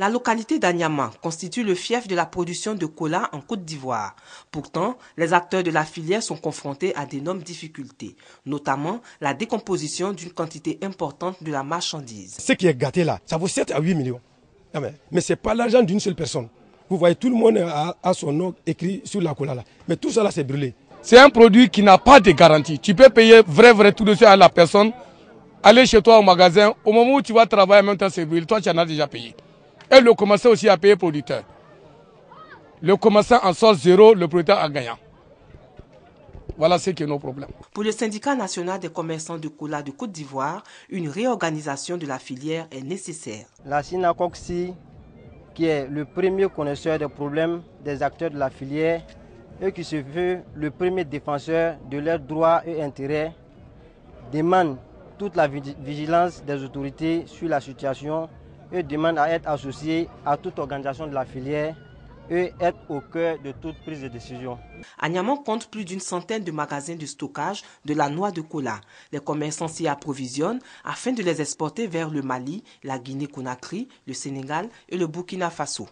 La localité d'Anyama constitue le fief de la production de cola en Côte d'Ivoire. Pourtant, les acteurs de la filière sont confrontés à d'énormes difficultés, notamment la décomposition d'une quantité importante de la marchandise. Ce qui est gâté là, ça vaut 7 à 8 millions. Mais ce n'est pas l'argent d'une seule personne. Vous voyez, tout le monde a, son nom écrit sur la cola là. Mais tout ça là, c'est brûlé. C'est un produit qui n'a pas de garantie. Tu peux payer vrai, vrai tout de suite à la personne. Aller chez toi au magasin, au moment où tu vas travailler, en même temps c'est brûlé. Toi, tu en as déjà payé. Et le commerçant aussi à payer payé producteur. Le commerçant en sort zéro, le producteur en gagnant. Voilà ce qui est nos problèmes. Pour le syndicat national des commerçants de cola de Côte d'Ivoire, une réorganisation de la filière est nécessaire. La Synacoxi, qui est le premier connaisseur des problèmes des acteurs de la filière et qui se veut le premier défenseur de leurs droits et intérêts, demande toute la vigilance des autorités sur la situation eux demandent à être associés à toute organisation de la filière et être au cœur de toute prise de décision. Agnaman compte plus d'une centaine de magasins de stockage de la noix de cola. Les commerçants s'y approvisionnent afin de les exporter vers le Mali, la Guinée-Conakry, le Sénégal et le Burkina Faso.